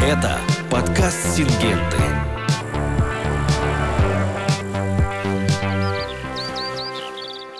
Это подкаст «Сингенты».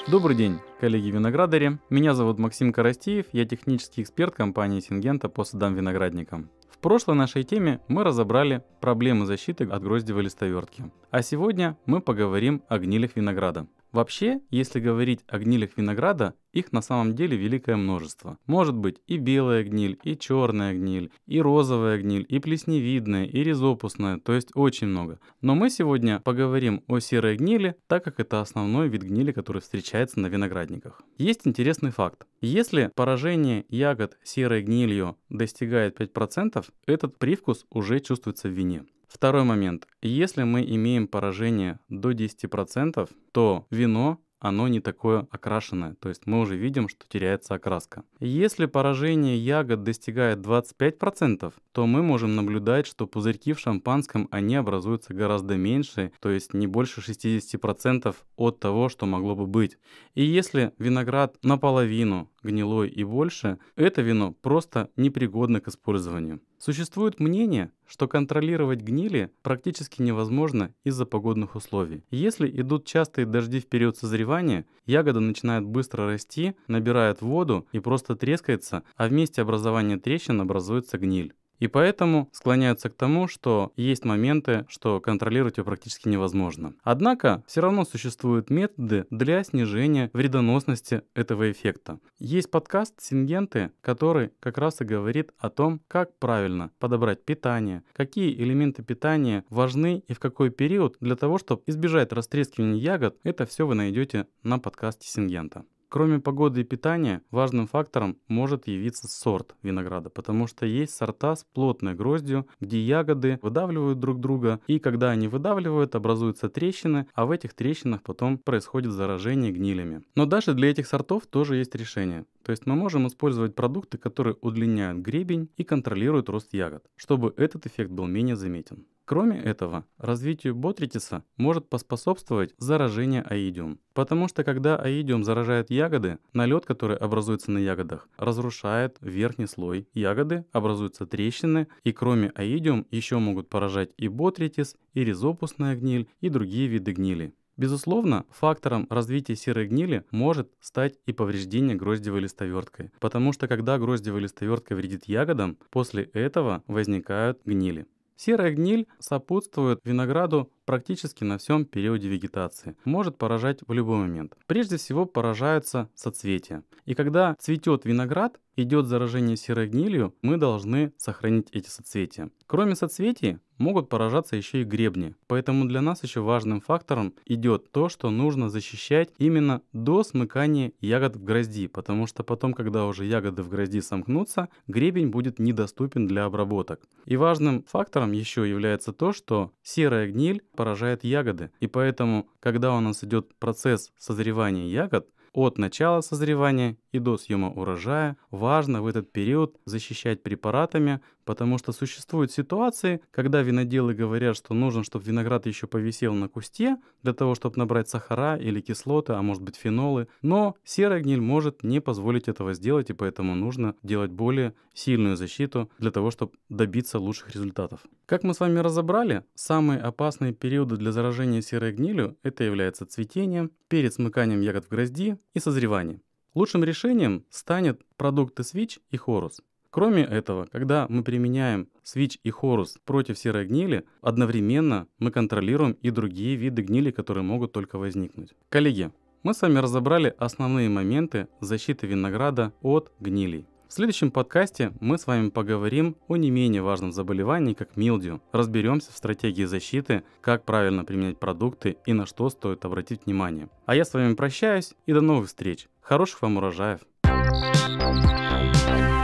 Добрый день, коллеги-виноградари. Меня зовут Максим Коростеев, я технический эксперт компании «Сингента» по садам виноградникам. В прошлой нашей теме мы разобрали проблемы защиты от гроздевой листовертки. А сегодня мы поговорим о гнилях винограда. Вообще, если говорить о гнилях винограда, их на самом деле великое множество. Может быть и белая гниль, и черная гниль, и розовая гниль, и плесневидная, и ризопусная, то есть очень много. Но мы сегодня поговорим о серой гнили, так как это основной вид гнили, который встречается на виноградниках. Есть интересный факт. Если поражение ягод серой гнилью достигает 5%, этот привкус уже чувствуется в вине. Второй момент. Если мы имеем поражение до 10%, то вино оно не такое окрашенное, то есть мы уже видим, что теряется окраска. Если поражение ягод достигает 25%, то мы можем наблюдать, что пузырьки в шампанском они образуются гораздо меньше, то есть не больше 60% от того, что могло бы быть. И если виноград наполовину Гнилой и больше, это вино просто непригодно к использованию. Существует мнение, что контролировать гнили практически невозможно из-за погодных условий. Если идут частые дожди в период созревания, ягода начинает быстро расти, набирает воду и просто трескается, а вместе месте образования трещин образуется гниль. И поэтому склоняются к тому, что есть моменты, что контролировать ее практически невозможно. Однако, все равно существуют методы для снижения вредоносности этого эффекта. Есть подкаст «Сингенты», который как раз и говорит о том, как правильно подобрать питание, какие элементы питания важны и в какой период для того, чтобы избежать растрескивания ягод, это все вы найдете на подкасте «Сингента». Кроме погоды и питания, важным фактором может явиться сорт винограда, потому что есть сорта с плотной гроздью, где ягоды выдавливают друг друга, и когда они выдавливают, образуются трещины, а в этих трещинах потом происходит заражение гнилями. Но даже для этих сортов тоже есть решение. То есть мы можем использовать продукты, которые удлиняют гребень и контролируют рост ягод, чтобы этот эффект был менее заметен. Кроме этого, развитию ботритиса может поспособствовать заражение аидиум. Потому что когда аидиум заражает ягоды, налет, который образуется на ягодах, разрушает верхний слой ягоды, образуются трещины, и кроме аидиум еще могут поражать и ботритис, и ризопусная гниль, и другие виды гнили. Безусловно, фактором развития серой гнили может стать и повреждение гроздевой листоверткой, потому что когда гроздевая листовертка вредит ягодам, после этого возникают гнили. Серая гниль сопутствует винограду практически на всем периоде вегетации. Может поражать в любой момент. Прежде всего поражаются соцветия. И когда цветет виноград, идет заражение серой гнилью, мы должны сохранить эти соцветия. Кроме соцветий, могут поражаться еще и гребни. Поэтому для нас еще важным фактором идет то, что нужно защищать именно до смыкания ягод в грозди, потому что потом, когда уже ягоды в грозди сомкнутся, гребень будет недоступен для обработок. И важным фактором еще является то, что серая гниль поражает ягоды. И поэтому, когда у нас идет процесс созревания ягод, от начала созревания и до съема урожая, важно в этот период защищать препаратами, потому что существуют ситуации, когда виноделы говорят, что нужно, чтобы виноград еще повисел на кусте, для того, чтобы набрать сахара или кислоты, а может быть фенолы, но серая гниль может не позволить этого сделать, и поэтому нужно делать более сильную защиту для того, чтобы добиться лучших результатов. Как мы с вами разобрали, самые опасные периоды для заражения серой гнилью это является цветение, перед смыканием ягод в грозди и созревание. Лучшим решением станет продукты Switch и Horus. Кроме этого, когда мы применяем Switch и Horus против серой гнили, одновременно мы контролируем и другие виды гнили, которые могут только возникнуть. Коллеги, мы с вами разобрали основные моменты защиты винограда от гнилей. В следующем подкасте мы с вами поговорим о не менее важном заболевании, как милдию. Разберемся в стратегии защиты, как правильно применять продукты и на что стоит обратить внимание. А я с вами прощаюсь и до новых встреч. Хороших вам урожаев.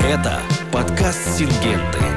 Это подкаст Сингенты.